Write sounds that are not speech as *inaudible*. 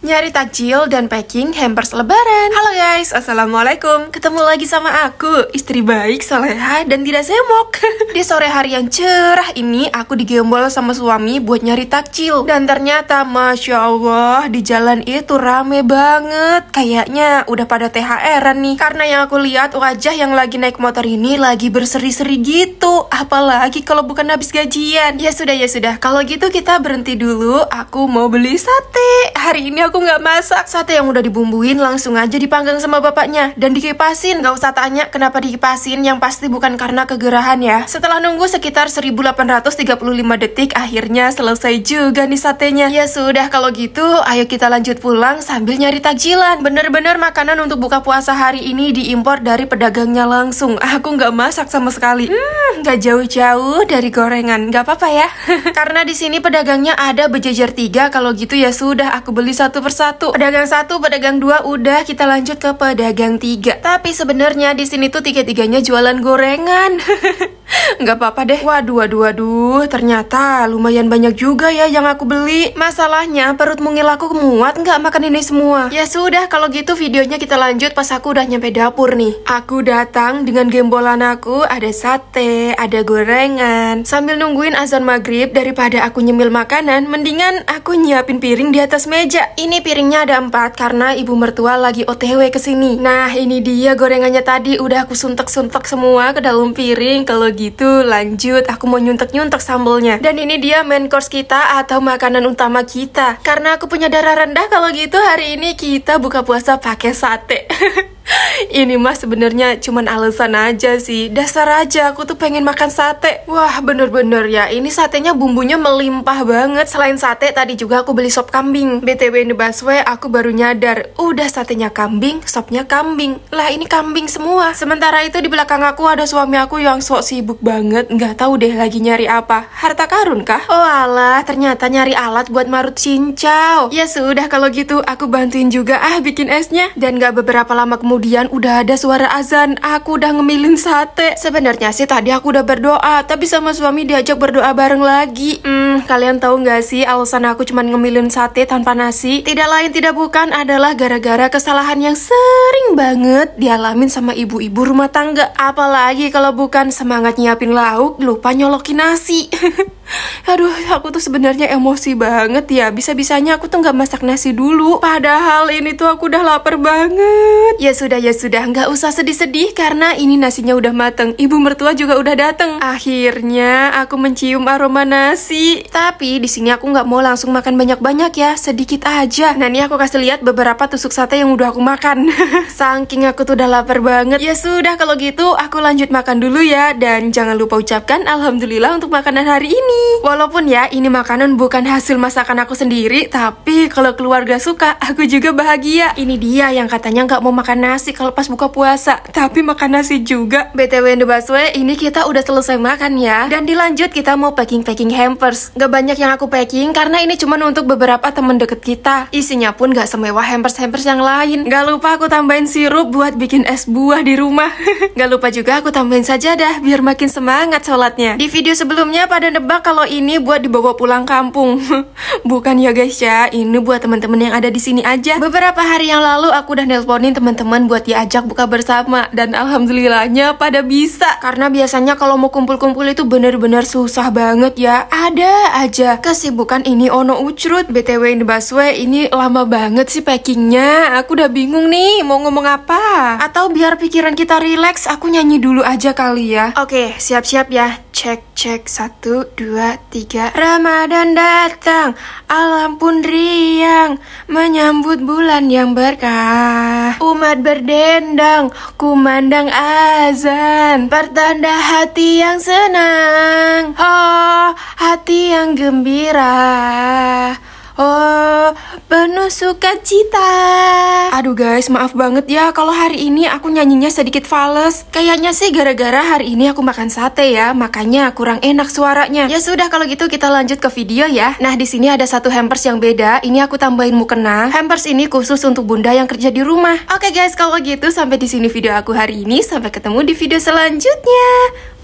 Nyari takjil dan packing hampers lebaran Halo guys, Assalamualaikum Ketemu lagi sama aku, istri baik, soleha, dan tidak semok *laughs* Di sore hari yang cerah ini, aku digembol sama suami buat nyari takjil Dan ternyata, Masya Allah, di jalan itu rame banget Kayaknya udah pada thr nih Karena yang aku lihat, wajah yang lagi naik motor ini lagi berseri-seri gitu Apalagi kalau bukan habis gajian Ya sudah, ya sudah, kalau gitu kita berhenti dulu Aku mau beli sate Hari ini aku nggak masak. Sate yang udah dibumbuin langsung aja dipanggang sama bapaknya dan dikipasin. nggak usah tanya kenapa dikipasin, yang pasti bukan karena kegerahan ya. Setelah nunggu sekitar 1835 detik, akhirnya selesai juga nih satenya. Ya sudah kalau gitu, ayo kita lanjut pulang sambil nyari takjilan. Bener-bener makanan untuk buka puasa hari ini diimpor dari pedagangnya langsung. Aku nggak masak sama sekali. Hmm, nggak jauh-jauh dari gorengan, nggak apa-apa ya. *laughs* karena di sini pedagangnya ada bejajar tiga, kalau gitu ya sudah aku beli satu persatu. Pedagang satu, pedagang dua, udah kita lanjut ke pedagang tiga. Tapi sebenarnya di sini tuh tiga-tiganya jualan gorengan. *laughs* Nggak apa-apa deh. Waduh, waduh, waduh. Ternyata lumayan banyak juga ya yang aku beli. Masalahnya perut mungil aku muat nggak makan ini semua. Ya sudah, kalau gitu videonya kita lanjut pas aku udah nyampe dapur nih. Aku datang dengan gembolan aku. Ada sate, ada gorengan. Sambil nungguin azan maghrib, daripada aku nyemil makanan, mendingan aku nyiapin piring di atas meja. Ini piringnya ada empat karena ibu mertua lagi otw kesini. Nah, ini dia gorengannya tadi. Udah aku suntek-suntek semua ke dalam piring. Kalau gitu lanjut aku mau nyuntek-nyuntek sambelnya dan ini dia main course kita atau makanan utama kita karena aku punya darah rendah kalau gitu hari ini kita buka puasa pakai sate *laughs* Ini mah sebenarnya cuman alasan aja sih. Dasar aja aku tuh pengen makan sate. Wah, bener-bener ya. Ini satenya bumbunya melimpah banget. Selain sate, tadi juga aku beli sop kambing. BTW in the busway, aku baru nyadar. Udah satenya kambing, sopnya kambing. Lah, ini kambing semua. Sementara itu di belakang aku ada suami aku yang sok sibuk banget. Nggak tahu deh lagi nyari apa. Harta karun kah? Oh alah, ternyata nyari alat buat marut cincau. Ya sudah kalau gitu, aku bantuin juga ah bikin esnya. Dan gak beberapa lama kemudian kalian udah ada suara azan, aku udah ngemilin sate. Sebenarnya sih tadi aku udah berdoa, tapi sama suami diajak berdoa bareng lagi. Hmm, kalian tahu gak sih alasan aku cuman ngemilin sate tanpa nasi? Tidak lain tidak bukan adalah gara-gara kesalahan yang sering banget dialamin sama ibu-ibu rumah tangga. Apalagi kalau bukan semangat nyiapin lauk, lupa nyolokin nasi. *laughs* Aduh, aku tuh sebenarnya emosi banget ya. Bisa-bisanya aku tuh nggak masak nasi dulu. Padahal ini tuh aku udah lapar banget. Ya sudah ya sudah, nggak usah sedih-sedih karena ini nasinya udah mateng. Ibu mertua juga udah dateng. Akhirnya aku mencium aroma nasi. Tapi di sini aku nggak mau langsung makan banyak-banyak ya, sedikit aja. Nah ini aku kasih lihat beberapa tusuk sate yang udah aku makan. *laughs* Saking aku tuh udah lapar banget. Ya sudah kalau gitu aku lanjut makan dulu ya dan jangan lupa ucapkan alhamdulillah untuk makanan hari ini. Walaupun ya ini makanan bukan hasil masakan aku sendiri, tapi kalau keluarga suka aku juga bahagia. Ini dia yang katanya nggak mau makan nasi sih kalau pas buka puasa, tapi makan nasi juga. BTW and the ini kita udah selesai makan ya. Dan dilanjut kita mau packing-packing hampers. Gak banyak yang aku packing karena ini cuma untuk beberapa temen deket kita. Isinya pun gak semewah hampers-hampers yang lain. Gak lupa aku tambahin sirup buat bikin es buah di rumah. *laughs* gak lupa juga aku tambahin saja dah biar makin semangat sholatnya. Di video sebelumnya pada nebak kalau ini buat dibawa pulang kampung. *laughs* Bukan ya guys ya, ini buat teman-teman yang ada di sini aja. Beberapa hari yang lalu aku udah nelponin teman-teman buat buat diajak buka bersama dan alhamdulillahnya pada bisa karena biasanya kalau mau kumpul-kumpul itu bener-bener susah banget ya ada aja kesibukan ini ono ucrut btw ini baswe ini lama banget sih packingnya aku udah bingung nih mau ngomong apa atau biar pikiran kita relax aku nyanyi dulu aja kali ya oke siap-siap ya Cek cek satu dua tiga Ramadan datang Alam pun riang Menyambut bulan yang berkah Umat berdendang Kumandang azan Pertanda hati yang senang Oh hati yang gembira Oh penuh sukacita. Aduh guys, maaf banget ya kalau hari ini aku nyanyinya sedikit fals. Kayaknya sih gara-gara hari ini aku makan sate ya, makanya kurang enak suaranya. Ya sudah kalau gitu kita lanjut ke video ya. Nah, di sini ada satu hampers yang beda. Ini aku tambahin mukena. Hampers ini khusus untuk bunda yang kerja di rumah. Oke guys, kalau gitu sampai di sini video aku hari ini. Sampai ketemu di video selanjutnya.